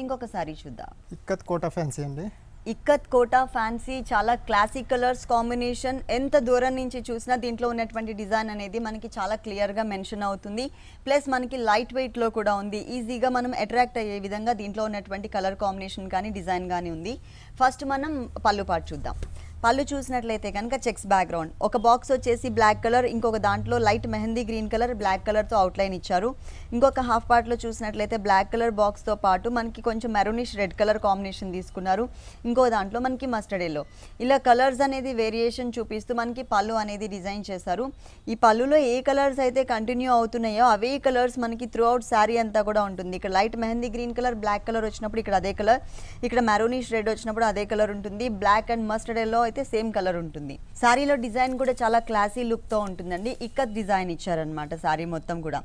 ఇంకొకసారి చూద్దాం ఇక్కత్ కోటా ఫ్యాన్సీ అండి ఇక్కత్ కోటా ఫ్యాన్సీ చాలా క్లాసిక్ కలర్స్ కాంబినేషన్ ఎంత దూరం నుంచి చూసినా దీంట్లో ఉన్నటువంటి డిజైన్ అనేది మనకి చాలా క్లియర్గా మెన్షన్ అవుతుంది ప్లస్ మనకి లైట్ వెయిట్లో కూడా ఉంది ఈజీగా మనం అట్రాక్ట్ అయ్యే విధంగా దీంట్లో ఉన్నటువంటి కలర్ కాంబినేషన్ కానీ డిజైన్ కానీ ఉంది ఫస్ట్ మనం పళ్ళు పాటు చూద్దాం పళ్ళు చూసినట్లయితే కనుక చెక్స్ బ్యాక్గ్రౌండ్ ఒక బాక్స్ వచ్చేసి బ్లాక్ కలర్ ఇంకొక దాంట్లో light mehndi green colour black కలర్తో అవుట్లైన్ ఇచ్చారు ఇంకొక హాఫ్ పార్ట్లో చూసినట్లయితే బ్లాక్ కలర్ బాక్స్తో పాటు మనకి కొంచెం మెరూనిష్ రెడ్ కలర్ కాంబినేషన్ తీసుకున్నారు ఇంకో దాంట్లో మనకి మస్టర్డ్ ఎల్లో ఇలా కలర్స్ అనేది వేరియేషన్ చూపిస్తూ మనకి పళ్ళు అనేది డిజైన్ చేశారు ఈ పళ్ళులో ఏ కలర్స్ అయితే కంటిన్యూ అవుతున్నాయో అవే కలర్స్ మనకి త్రూ అవుట్ శారీ అంతా కూడా ఉంటుంది ఇక్కడ light mehndi green colour black colour వచ్చినప్పుడు ఇక్కడ అదే కలర్ ఇక్కడ మెరూనిష్ రెడ్ వచ్చినప్పుడు అదే కలర్ ఉంటుంది బ్లాక్ అండ్ మస్టర్డ్ ఎల్లో అయితే సేమ్ కలర్ ఉంటుంది సారీలో డిజైన్ కూడా చాలా క్లాసీ లుక్తో ఉంటుందండి ఇక్కత్ డిజైన్ ఇచ్చారనమాట శారీ మొత్తం కూడా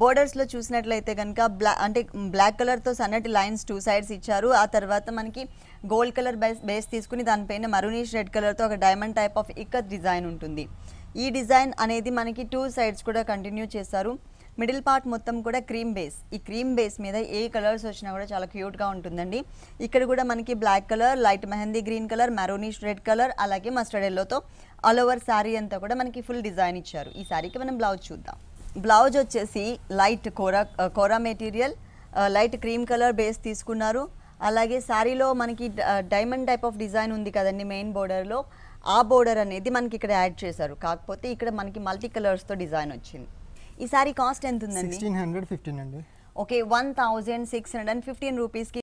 బోర్డర్స్లో చూసినట్లయితే కనుక బ్లా అంటే బ్లాక్ కలర్తో సన్నటి లైన్స్ టూ సైడ్స్ ఇచ్చారు ఆ తర్వాత మనకి గోల్డ్ కలర్ బేస్ బేస్ తీసుకుని దానిపైన మరునీష్ రెడ్ కలర్తో ఒక diamond type of ikat design ఉంటుంది ఈ డిజైన్ అనేది మనకి టూ సైడ్స్ కూడా కంటిన్యూ చేస్తారు మిడిల్ పార్ట్ మొత్తం కూడా క్రీమ్ బేస్ ఈ క్రీమ్ బేస్ మీద ఏ కలర్స్ వచ్చినా కూడా చాలా క్యూట్గా ఉంటుందండి ఇక్కడ కూడా మనకి black colour light mehndi green colour maroonish red colour అలాగే మస్టర్డ్ ఎల్లోతో ఆల్ ఓవర్ శారీ అంతా కూడా మనకి ఫుల్ డిజైన్ ఇచ్చారు ఈ శారీకి మనం బ్లౌజ్ చూద్దాం బ్లౌజ్ వచ్చేసి light kora kora material light cream colour base తీసుకున్నారు అలాగే శారీలో మనకి డైమండ్ టైప్ ఆఫ్ డిజైన్ ఉంది కదండి మెయిన్ బోర్డర్లో ఆ బోర్డర్ అనేది మనకి ఇక్కడ యాడ్ చేశారు కాకపోతే ఇక్కడ మనకి మల్టీ కలర్స్తో డిజైన్ వచ్చింది ఈ సారీ కాస్ట్ ఎంత ఉందండి okay one thousand six hundred and fifteen రూపీస్కి